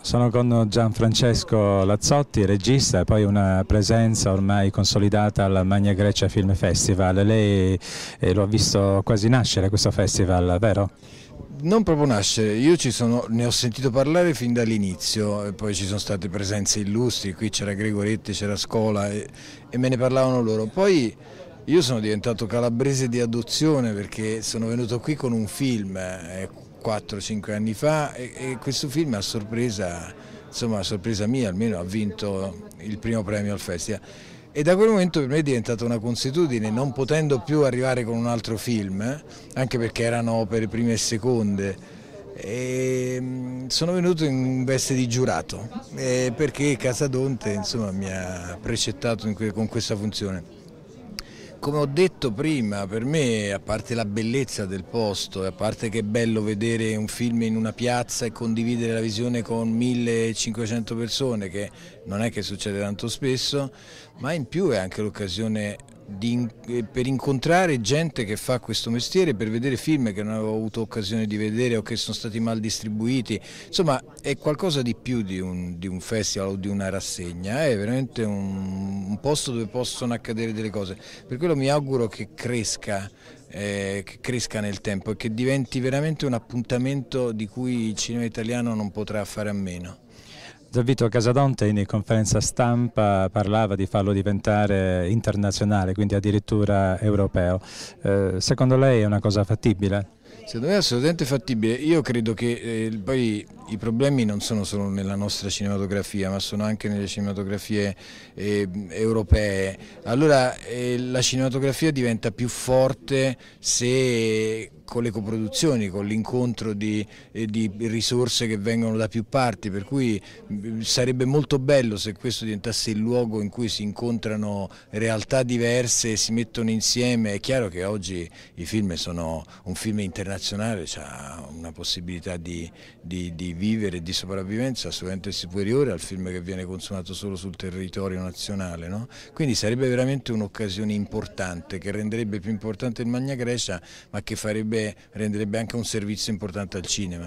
Sono con Gianfrancesco Lazzotti, regista e poi una presenza ormai consolidata al Magna Grecia Film Festival. Lei eh, lo ha visto quasi nascere questo festival, vero? Non proprio nascere, io sono, ne ho sentito parlare fin dall'inizio, poi ci sono state presenze illustri, qui c'era Gregoretti, c'era Scola e, e me ne parlavano loro. Poi io sono diventato calabrese di adozione perché sono venuto qui con un film, eh, 4-5 anni fa e, e, questo film a sorpresa, insomma a sorpresa mia almeno, ha vinto il primo premio al festival. E da quel momento per me è diventata una consuetudine, non potendo più arrivare con un altro film, anche perché erano opere prime e seconde, e ehm, sono venuto in veste di giurato eh, perché Casadonte insomma, mi ha precettato con questa funzione. Come ho detto prima, per me, a parte la bellezza del posto, a parte che è bello vedere un film in una piazza e condividere la visione con 1500 persone, che non è che succede tanto spesso, ma in più è anche l'occasione eh, per incontrare gente che fa questo mestiere, per vedere film che non avevo avuto occasione di vedere o che sono stati mal distribuiti, insomma è qualcosa di più di un, di un festival o di una rassegna, è veramente un, posto dove possono accadere delle cose. Per quello mi auguro che cresca eh, che cresca nel tempo e che diventi veramente un appuntamento di cui il cinema italiano non potrà fare a meno. Gianvito Casadonte in conferenza stampa parlava di farlo diventare internazionale, quindi addirittura europeo. Eh, secondo lei è una cosa fattibile? Secondo me è assolutamente fattibile. Io credo che eh, poi i problemi non sono solo nella nostra cinematografia ma sono anche nelle cinematografie eh, europee. Allora eh, la cinematografia diventa più forte se con le coproduzioni, con l'incontro di, eh, di, risorse che vengono da più parti, per cui mm, sarebbe molto bello se questo diventasse il luogo in cui si incontrano realtà diverse e si mettono insieme. È chiaro che oggi i film sono un film internazionale, ha una possibilità di, di, di vivere e di sopravvivenza sovente superiore al film che viene consumato solo sul territorio nazionale. No? Quindi sarebbe veramente un'occasione importante che renderebbe più importante il Magna Grecia ma che farebbe, renderebbe anche un servizio importante al cinema.